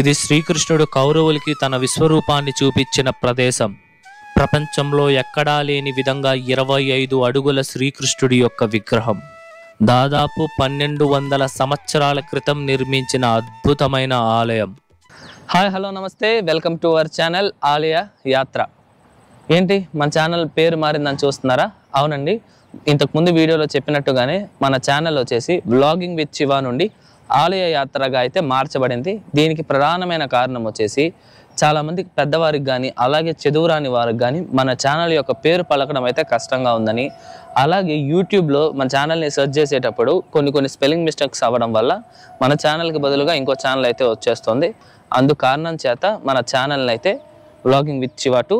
ఇది శ్రీకృష్ణుడు కౌరవులకి తన విశ్వరూపాన్ని చూపించిన ప్రదేశం ప్రపంచంలో ఎక్కడా లేని విధంగా ఇరవై ఐదు అడుగుల శ్రీకృష్ణుడి యొక్క విగ్రహం దాదాపు పన్నెండు వందల సంవత్సరాల క్రితం నిర్మించిన అద్భుతమైన ఆలయం హాయ్ హలో నమస్తే వెల్కమ్ టు అవర్ ఛానల్ ఆలయ యాత్ర ఏంటి మన ఛానల్ పేరు మారిందని చూస్తున్నారా అవునండి ఇంతకుముందు వీడియోలో చెప్పినట్టుగానే మన ఛానల్ వచ్చేసి బ్లాగింగ్ విత్ శివా నుండి ఆలయ యాత్రగా అయితే మార్చబడింది దీనికి ప్రధానమైన కారణం వచ్చేసి చాలామంది పెద్దవారికి కానీ అలాగే చదువురాని వారికి కానీ మన ఛానల్ యొక్క పేరు పలకడం అయితే కష్టంగా ఉందని అలాగే యూట్యూబ్లో మన ఛానల్ని సెర్చ్ చేసేటప్పుడు కొన్ని కొన్ని స్పెల్లింగ్ మిస్టేక్స్ అవ్వడం వల్ల మన ఛానల్కి బదులుగా ఇంకో ఛానల్ అయితే వచ్చేస్తుంది అందు కారణం చేత మన ఛానల్ని అయితే వ్లాగింగ్ విత్ చివాటు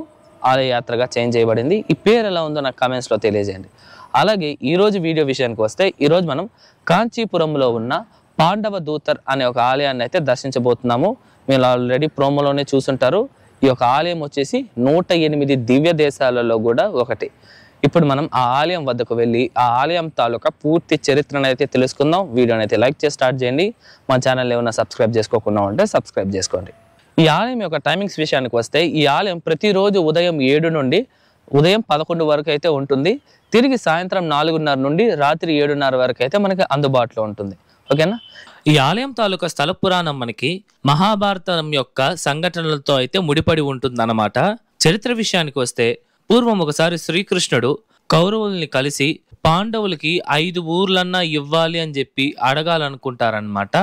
ఆలయ యాత్రగా చేంజ్ చేయబడింది ఈ పేరు ఎలా ఉందో నాకు కమెంట్స్లో తెలియజేయండి అలాగే ఈరోజు వీడియో విషయానికి వస్తే ఈరోజు మనం కాంచీపురంలో ఉన్న పాండవ దూతర్ అనే ఒక ఆలయాన్ని అయితే దర్శించబోతున్నాము మీరు ఆల్రెడీ ప్రోమోలోనే చూసుంటారు ఈ యొక్క ఆలయం వచ్చేసి నూట ఎనిమిది దివ్య దేశాలలో కూడా ఒకటి ఇప్పుడు మనం ఆ ఆలయం వద్దకు వెళ్ళి ఆ ఆలయం తాలూకా పూర్తి చరిత్రను అయితే తెలుసుకుందాం వీడియోని అయితే లైక్ చేసి స్టార్ట్ చేయండి మా ఛానల్ ఏమైనా సబ్స్క్రైబ్ చేసుకోకుండా ఉంటే సబ్స్క్రైబ్ చేసుకోండి ఈ ఆలయం యొక్క టైమింగ్స్ విషయానికి వస్తే ఈ ఆలయం ప్రతిరోజు ఉదయం ఏడు నుండి ఉదయం పదకొండు వరకు అయితే ఉంటుంది తిరిగి సాయంత్రం నాలుగున్నర నుండి రాత్రి ఏడున్నర వరకు అయితే మనకి అందుబాటులో ఉంటుంది ఓకేనా ఈ ఆలయం తాలూకా స్థల పురాణం మనకి మహాభారతం యొక్క సంఘటనలతో అయితే ముడిపడి అన్నమాట చరిత్ర విషయానికి వస్తే పూర్వం ఒకసారి శ్రీకృష్ణుడు కౌరవుల్ని కలిసి పాండవులకి ఐదు ఊర్లన్నా ఇవ్వాలి అని చెప్పి అడగాలనుకుంటారనమాట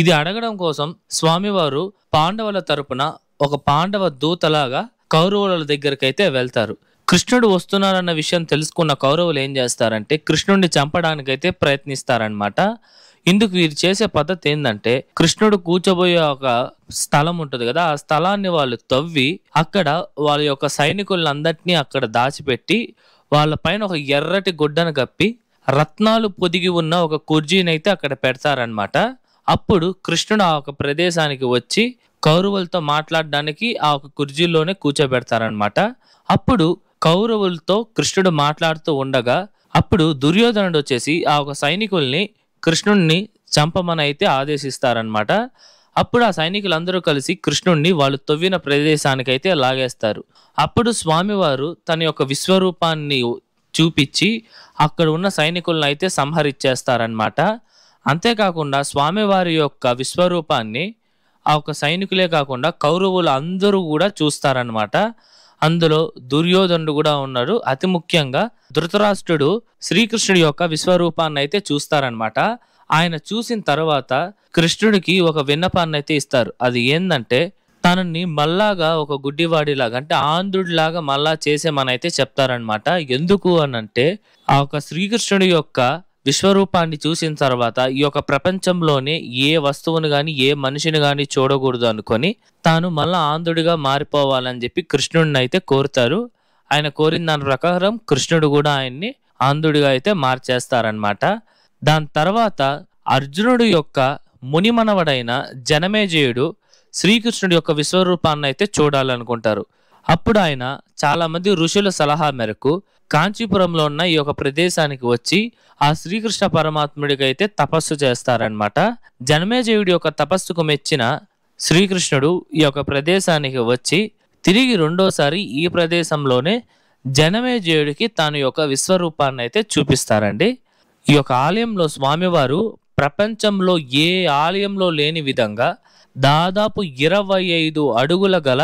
ఇది అడగడం కోసం స్వామివారు పాండవుల తరపున ఒక పాండవ దూతలాగా కౌరవుల దగ్గరికి అయితే వెళ్తారు కృష్ణుడు వస్తున్నారన్న విషయం తెలుసుకున్న కౌరవులు ఏం చేస్తారంటే కృష్ణుడిని చంపడానికైతే ప్రయత్నిస్తారనమాట ఇందుకు వీరు చేసే పద్ధతి ఏంటంటే కృష్ణుడు కూర్చోబోయే ఒక స్థలం ఉంటుంది కదా ఆ స్థలాన్ని వాళ్ళు తవ్వి అక్కడ వాళ్ళ యొక్క సైనికులందరినీ అక్కడ దాచిపెట్టి వాళ్ళ పైన ఒక ఎర్రటి గుడ్డను కప్పి రత్నాలు పొదిగి ఉన్న ఒక కుర్జీనైతే అక్కడ పెడతారనమాట అప్పుడు కృష్ణుడు ఆ ఒక ప్రదేశానికి వచ్చి కౌరవులతో మాట్లాడడానికి ఆ ఒక కుర్జీలోనే కూర్చోబెడతారనమాట అప్పుడు కౌరవులతో కృష్ణుడు మాట్లాడుతూ ఉండగా అప్పుడు దుర్యోధనుడు వచ్చేసి ఆ ఒక సైనికుల్ని కృష్ణుణ్ణి చంపమనైతే ఆదేశిస్తారనమాట అప్పుడు ఆ సైనికులందరూ కలిసి కృష్ణుణ్ణి వాళ్ళు ప్రదేశానికి ప్రదేశానికైతే లాగేస్తారు అప్పుడు స్వామివారు తన యొక్క విశ్వరూపాన్ని చూపించి అక్కడ ఉన్న సైనికులను అయితే సంహరించేస్తారనమాట అంతేకాకుండా స్వామివారి యొక్క విశ్వరూపాన్ని ఆ ఒక సైనికులే కాకుండా కౌరవులు అందరూ కూడా చూస్తారనమాట అందులో దుర్యోధనుడు కూడా ఉన్నారు అతి ముఖ్యంగా ధృతరాష్ట్రుడు శ్రీకృష్ణుడి యొక్క విశ్వరూపాన్ని అయితే చూస్తారనమాట ఆయన చూసిన తర్వాత కృష్ణుడికి ఒక విన్నపాన్ని అయితే ఇస్తారు అది ఏంటంటే తనని మళ్ళాగా ఒక గుడ్డివాడిలాగా అంటే ఆంధ్రుడిలాగా మళ్ళా చేసేమనైతే చెప్తారనమాట ఎందుకు అనంటే ఆ ఒక శ్రీకృష్ణుడి యొక్క విశ్వరూపాన్ని చూసిన తర్వాత ఈ యొక్క ప్రపంచంలోనే ఏ వస్తువును కానీ ఏ మనిషిని కానీ చూడకూడదు అనుకొని తాను మళ్ళా ఆంధ్రుడిగా మారిపోవాలని చెప్పి కృష్ణుడిని అయితే కోరుతారు ఆయన కోరిన దాని ప్రకారం కృష్ణుడు కూడా ఆయన్ని ఆంధ్రుడిగా అయితే మార్చేస్తారనమాట దాని తర్వాత అర్జునుడు యొక్క మునిమనవడైన జనమేజయుడు శ్రీకృష్ణుడి యొక్క విశ్వరూపాన్ని అయితే చూడాలనుకుంటారు అప్పుడు ఆయన చాలామంది ఋషుల సలహా మేరకు కాంచీపురంలో ఉన్న ఈ యొక్క ప్రదేశానికి వచ్చి ఆ శ్రీకృష్ణ పరమాత్ముడికైతే తపస్సు చేస్తారనమాట జనమేజయుడి యొక్క తపస్సుకు మెచ్చిన శ్రీకృష్ణుడు ఈ యొక్క ప్రదేశానికి వచ్చి తిరిగి రెండోసారి ఈ ప్రదేశంలోనే జనమేజయుడికి తాను యొక్క విశ్వరూపాన్ని అయితే చూపిస్తారండి ఈ యొక్క ఆలయంలో స్వామివారు ప్రపంచంలో ఏ ఆలయంలో లేని విధంగా దాదాపు ఇరవై ఐదు అడుగుల గల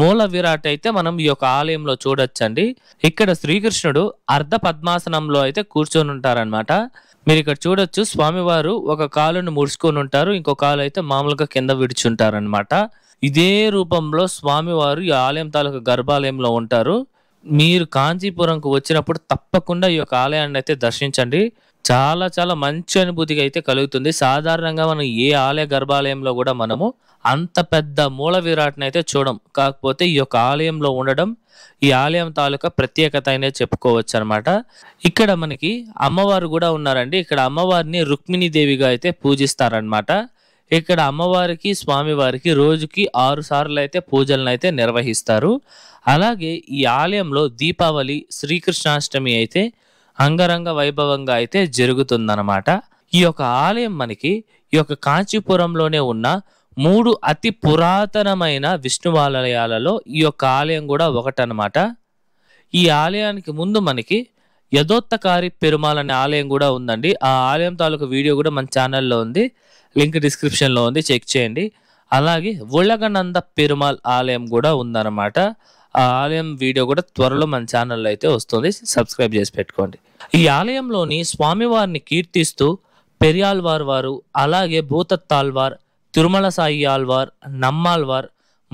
మూల విరాట్ అయితే మనం ఈ యొక్క ఆలయంలో చూడొచ్చండి ఇక్కడ శ్రీకృష్ణుడు అర్ధ పద్మాసనంలో అయితే కూర్చొని ఉంటారనమాట మీరు ఇక్కడ చూడొచ్చు స్వామివారు ఒక కాలును ముడుచుకొని ఉంటారు ఇంకో కాలు అయితే మామూలుగా కింద విడిచుంటారనమాట ఇదే రూపంలో స్వామివారు ఈ ఆలయం తాలూకు గర్భాలయంలో ఉంటారు మీరు కాంచీపురంకు వచ్చినప్పుడు తప్పకుండా ఈ యొక్క ఆలయాన్ని అయితే దర్శించండి చాలా చాలా మంచి అనుభూతిగా అయితే కలుగుతుంది సాధారణంగా మనం ఏ ఆలయ గర్భాలయంలో కూడా మనము అంత పెద్ద మూల విరాట్ని అయితే చూడం కాకపోతే ఈ యొక్క ఆలయంలో ఉండడం ఈ ఆలయం తాలూకా ప్రత్యేకత అయినా చెప్పుకోవచ్చు అనమాట ఇక్కడ మనకి అమ్మవారు కూడా ఉన్నారండి ఇక్కడ అమ్మవారిని రుక్మిణీదేవిగా అయితే పూజిస్తారనమాట ఇక్కడ అమ్మవారికి స్వామివారికి రోజుకి ఆరు సార్లు అయితే పూజలను అయితే నిర్వహిస్తారు అలాగే ఈ ఆలయంలో దీపావళి శ్రీకృష్ణాష్టమి అయితే అంగరంగ వైభవంగా అయితే జరుగుతుందన్నమాట ఈ యొక్క ఆలయం మనకి ఈ యొక్క కాంచీపురంలోనే ఉన్న మూడు అతి పురాతనమైన విష్ణువాలయాలలో ఈ యొక్క ఆలయం కూడా ఒకటనమాట ఈ ఆలయానికి ముందు మనకి యథోత్తకారి పెరుమాల్ అనే ఆలయం కూడా ఉందండి ఆ ఆలయం తాలూకు వీడియో కూడా మన ఛానల్లో ఉంది లింక్ డిస్క్రిప్షన్లో ఉంది చెక్ చేయండి అలాగే ఉళ్ళగనంద పెరుమాల్ ఆలయం కూడా ఉందన్నమాట ఆ ఆలయం వీడియో కూడా త్వరలో మన ఛానల్లో అయితే వస్తుంది సబ్స్క్రైబ్ చేసి పెట్టుకోండి ఈ ఆలయంలోని స్వామివారిని కీర్తిస్తూ పెరియాల్వార్ వారు అలాగే భూతత్తాల్వార్ తిరుమల సాయి ఆల్వార్ నమ్మాల్వార్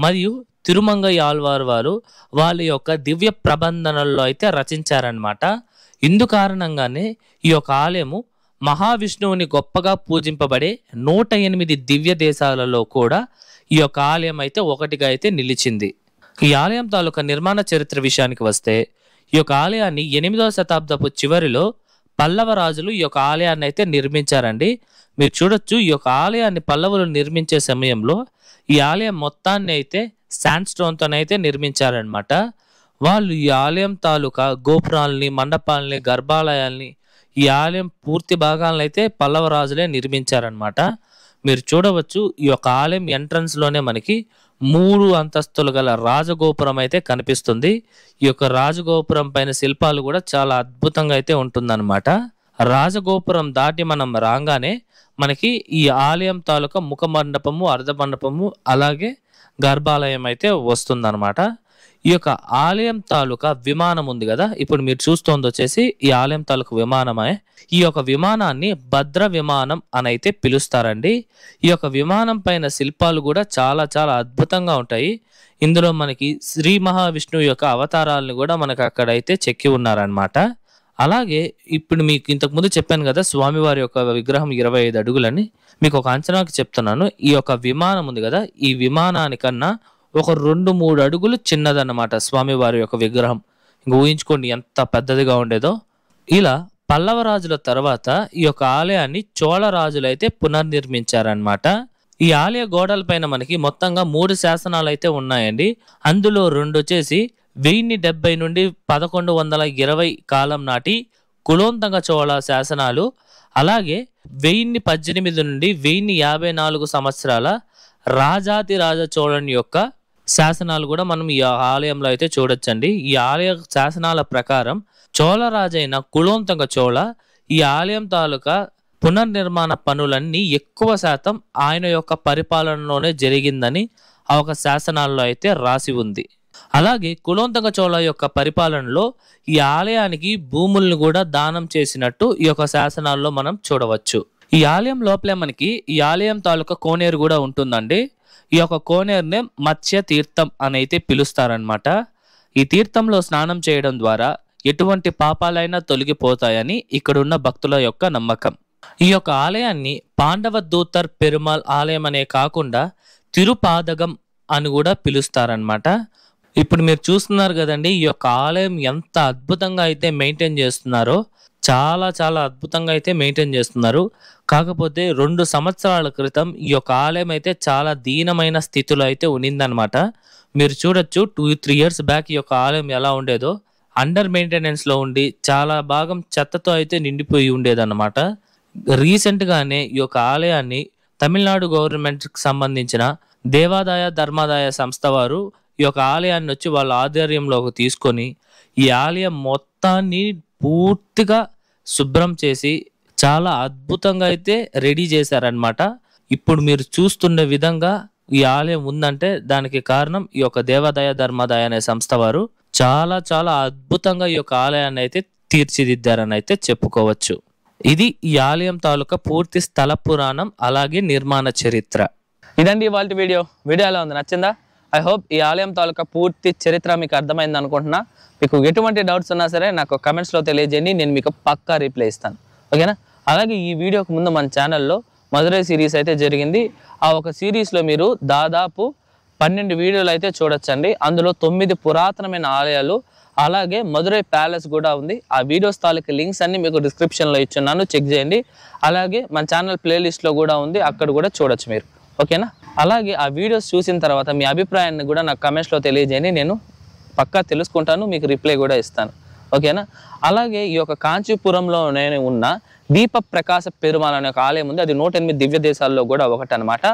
మరియు తిరుమంగయ్య ఆల్వార్ వారు వాళ్ళ యొక్క దివ్య ప్రబంధనల్లో అయితే రచించారనమాట ఇందు కారణంగానే ఈ యొక్క ఆలయము మహావిష్ణువుని గొప్పగా పూజింపబడే నూట ఎనిమిది దివ్య దేశాలలో కూడా ఈ యొక్క ఆలయం అయితే ఒకటిగా అయితే నిలిచింది ఈ ఆలయం తాలూకా నిర్మాణ చరిత్ర విషయానికి వస్తే ఈ యొక్క ఆలయాన్ని ఎనిమిదవ శతాబ్దపు చివరిలో పల్లవ రాజులు ఈ యొక్క ఆలయాన్ని అయితే నిర్మించారండి మీరు చూడొచ్చు ఈ యొక్క ఆలయాన్ని పల్లవులు నిర్మించే సమయంలో ఈ ఆలయం మొత్తాన్ని అయితే శాండ్ అయితే నిర్మించారనమాట వాళ్ళు ఈ ఆలయం తాలూకా గోపురాలని మండపాలని గర్భాలయాల్ని ఈ ఆలయం పూర్తి భాగాలను అయితే పల్లవ రాజులే నిర్మించారనమాట మీరు చూడవచ్చు ఈ యొక్క ఆలయం ఎంట్రన్స్లోనే మనకి మూడు అంతస్తులు గల రాజగోపురం అయితే కనిపిస్తుంది ఈ యొక్క రాజగోపురం పైన శిల్పాలు కూడా చాలా అద్భుతంగా అయితే ఉంటుందన్నమాట రాజగోపురం దాటి మనం రాగానే మనకి ఈ ఆలయం తాలూకా ముఖ మండపము అర్ధ మండపము అలాగే గర్భాలయం అయితే వస్తుందన్నమాట ఈ యొక్క ఆలయం తాలూకా విమానం ఉంది కదా ఇప్పుడు మీరు చూస్తోంది వచ్చేసి ఈ ఆలయం తాలూకా విమానమే ఈ యొక్క విమానాన్ని భద్ర విమానం అని అయితే పిలుస్తారండి ఈ యొక్క విమానం పైన శిల్పాలు కూడా చాలా చాలా అద్భుతంగా ఉంటాయి ఇందులో మనకి శ్రీ మహావిష్ణువు యొక్క అవతారాలను కూడా మనకు అక్కడైతే చెక్కి ఉన్నారనమాట అలాగే ఇప్పుడు మీకు ఇంతకుముందు చెప్పాను కదా స్వామివారి యొక్క విగ్రహం ఇరవై ఐదు అడుగులని మీకు ఒక అంచనాకి చెప్తున్నాను ఈ యొక్క విమానం ఉంది కదా ఈ విమానానికన్నా ఒక రెండు మూడు అడుగులు చిన్నదన్నమాట స్వామివారి యొక్క విగ్రహం ఇంక ఊహించుకోండి ఎంత పెద్దదిగా ఉండేదో ఇలా పల్లవ రాజుల తర్వాత ఈ యొక్క ఆలయాన్ని చోళ రాజులైతే పునర్నిర్మించారనమాట ఈ ఆలయ గోడలపైన మనకి మొత్తంగా మూడు శాసనాలు అయితే ఉన్నాయండి అందులో రెండు వచ్చేసి వెయ్యి డెబ్బై నుండి పదకొండు వందల ఇరవై కాలం నాటి కులోంతంగ చోళ శాసనాలు అలాగే వెయ్యిన్ని పద్దెనిమిది నుండి వెయ్యిన్ని యాభై నాలుగు సంవత్సరాల రాజాతి రాజ చోళన్ యొక్క శాసనాలు కూడా మనం ఈ ఆలయంలో అయితే చూడొచ్చండి ఈ ఆలయ శాసనాల ప్రకారం చోళరాజైన కులోంతంగ చోళ ఈ ఆలయం తాలూకా పునర్నిర్మాణ పనులన్నీ ఎక్కువ శాతం ఆయన యొక్క పరిపాలనలోనే జరిగిందని ఆ ఒక శాసనాల్లో అయితే రాసి ఉంది అలాగే కులోంతక చోళ యొక్క పరిపాలనలో ఈ ఆలయానికి భూముల్ని కూడా దానం చేసినట్టు ఈ యొక్క శాసనాల్లో మనం చూడవచ్చు ఈ ఆలయం లోపలే మనకి ఈ ఆలయం తాలూకా కోనేరు కూడా ఉంటుందండి ఈ యొక్క కోనేరునే మత్స్య తీర్థం అని అయితే పిలుస్తారనమాట ఈ తీర్థంలో స్నానం చేయడం ద్వారా ఎటువంటి పాపాలైనా తొలగిపోతాయని ఇక్కడున్న భక్తుల యొక్క నమ్మకం ఈ యొక్క ఆలయాన్ని పాండవ దూతర్ పెరుమాల్ ఆలయం అనే కాకుండా తిరుపాదగం అని కూడా పిలుస్తారనమాట ఇప్పుడు మీరు చూస్తున్నారు కదండి ఈ యొక్క ఆలయం ఎంత అద్భుతంగా అయితే మెయింటైన్ చేస్తున్నారో చాలా చాలా అద్భుతంగా అయితే మెయింటైన్ చేస్తున్నారు కాకపోతే రెండు సంవత్సరాల క్రితం ఈ యొక్క ఆలయం అయితే చాలా దీనమైన స్థితిలో అయితే ఉన్నిందనమాట మీరు చూడొచ్చు టూ త్రీ ఇయర్స్ బ్యాక్ ఈ యొక్క ఆలయం ఎలా ఉండేదో అండర్ మెయింటెనెన్స్లో ఉండి చాలా భాగం చెత్తతో అయితే నిండిపోయి ఉండేదన్నమాట రీసెంట్గానే ఈ యొక్క ఆలయాన్ని తమిళనాడు గవర్నమెంట్కి సంబంధించిన దేవాదాయ ధర్మాదాయ సంస్థ వారు ఈ యొక్క ఆలయాన్ని వచ్చి వాళ్ళ ఆధ్వర్యంలోకి తీసుకొని ఈ ఆలయం మొత్తాన్ని పూర్తిగా శుభ్రం చేసి చాలా అద్భుతంగా అయితే రెడీ చేశారనమాట ఇప్పుడు మీరు చూస్తున్న విధంగా ఈ ఆలయం ఉందంటే దానికి కారణం ఈ యొక్క దేవాదాయ ధర్మాదాయ అనే సంస్థ వారు చాలా చాలా అద్భుతంగా ఈ యొక్క ఆలయాన్ని అయితే తీర్చిదిద్దారని అయితే చెప్పుకోవచ్చు ఇది ఈ ఆలయం తాలూకా పూర్తి స్థల పురాణం అలాగే నిర్మాణ చరిత్ర ఇదండి ఇవాళ వీడియో వీడియో ఎలా ఉంది నచ్చిందా ఐ హోప్ ఈ ఆలయం తాలూకా పూర్తి చరిత్ర మీకు అర్థమైంది అనుకుంటున్నా మీకు ఎటువంటి డౌట్స్ ఉన్నా సరే నాకు కమెంట్స్లో తెలియజేయండి నేను మీకు పక్కా రిప్లై ఇస్తాను ఓకేనా అలాగే ఈ వీడియోకి ముందు మన ఛానల్లో మధురై సిరీస్ అయితే జరిగింది ఆ ఒక సిరీస్లో మీరు దాదాపు పన్నెండు వీడియోలు అయితే చూడొచ్చండి అందులో తొమ్మిది పురాతనమైన ఆలయాలు అలాగే మధురై ప్యాలెస్ కూడా ఉంది ఆ వీడియోస్ తాలూకు లింక్స్ అన్ని మీకు డిస్క్రిప్షన్లో ఇచ్చున్నాను చెక్ చేయండి అలాగే మన ఛానల్ ప్లేలిస్ట్లో కూడా ఉంది అక్కడ కూడా చూడొచ్చు మీరు ఓకేనా అలాగే ఆ వీడియోస్ చూసిన తర్వాత మీ అభిప్రాయాన్ని కూడా నాకు కమెంట్స్లో తెలియజేయండి నేను పక్కా తెలుసుకుంటాను మీకు రిప్లై కూడా ఇస్తాను ఓకేనా అలాగే ఈ యొక్క కాంచీపురంలో నేను ఉన్న దీప ప్రకాశ పెరుమాల అనే ఒక ఆలయం ఉంది అది నూట ఎనిమిది దివ్య దేశాల్లో కూడా ఒకటి అనమాట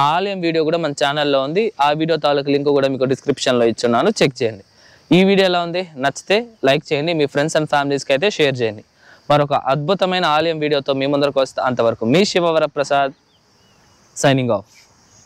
ఆ ఆలయం వీడియో కూడా మన ఛానల్లో ఉంది ఆ వీడియో తాలూకు లింక్ కూడా మీకు డిస్క్రిప్షన్లో ఇచ్చున్నాను చెక్ చేయండి ఈ వీడియో ఎలా ఉంది నచ్చితే లైక్ చేయండి మీ ఫ్రెండ్స్ అండ్ ఫ్యామిలీస్కి అయితే షేర్ చేయండి మరొక అద్భుతమైన ఆలయం వీడియోతో మీ ముందరకు వస్తే అంతవరకు మీ శివవర ప్రసాద్ సైనింగ్ ఆఫ్